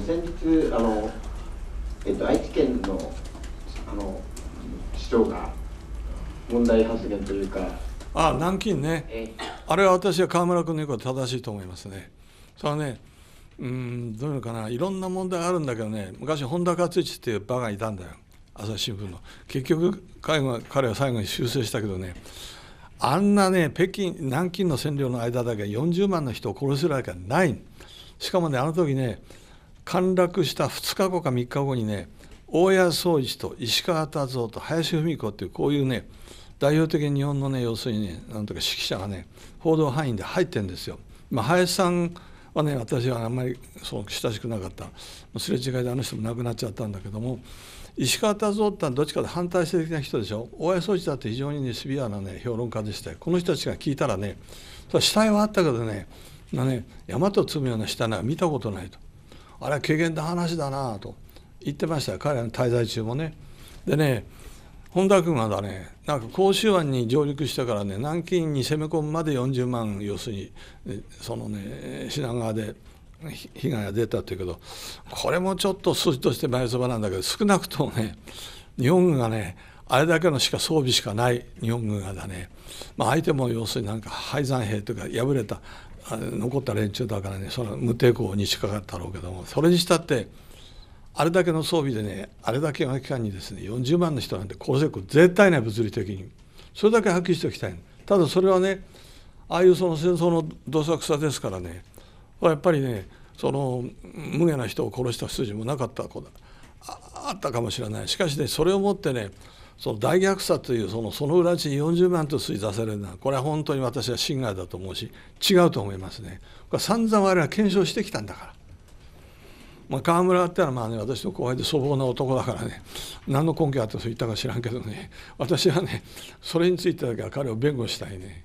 先日あの、えっと、愛知県のあの市長が問題発言というかあ南京ね、あれは私は河村君の言うことは正しいと思いますね。それはねうんどういうのかないろんな問題があるんだけどね昔本田勝一っていうバカがいたんだよ朝日新聞の結局彼は彼は最後に修正したけどねあんなね北京南京の占領の間だけ40万の人を殺せるわけはないしかもねあの時ね陥落した2日後か3日後にね大谷宗一と石川達夫と林芙美子っていうこういうね代表的に日本のね要するにねなんとか指揮者がね報道範囲で入ってるんですよ。まあ、林さんはね私はあんまりそう親しくなかったすれ違いであの人も亡くなっちゃったんだけども石川達夫ってのはどっちかと反対的な人でしょ大谷宗一だって非常にねシビアなね評論家でしてこの人たちが聞いたらね死体はあったけどね,、まあね、大和と積むような死体は見たことないとあれは軽減な話だなと言ってました彼らの滞在中もね。でね本田君はだねなんか甲州湾に上陸してからね南京に攻め込むまで40万要するにそのね品川で被害が出たっていうけどこれもちょっと数字として前そばなんだけど少なくともね日本軍がねあれだけのしか装備しかない日本軍がだね、まあ、相手も要するになんか敗残兵というか敗れた残った連中だからねその無抵抗にしかかったろうけどもそれにしたってあれだけの装備でねあれだけの期間にですね40万の人なんて構成国絶対ない物理的にそれだけ発揮しておきたいただそれはねああいうその戦争のどさくさですからねやっぱりねその無下な人を殺した筋もなかった子だあったかもしれないしかしねそれをもってねその大虐殺というそのその裏地に40万と吸い出されるのはこれは本当に私は侵害だと思うし違うと思いますね。これ散々我々は検証してきたんだから。まあ、川村ってのはまあ、ね、私の後輩で粗暴な男だからね何の根拠あってそう言ったか知らんけどね私はねそれについてだけは彼を弁護したいね。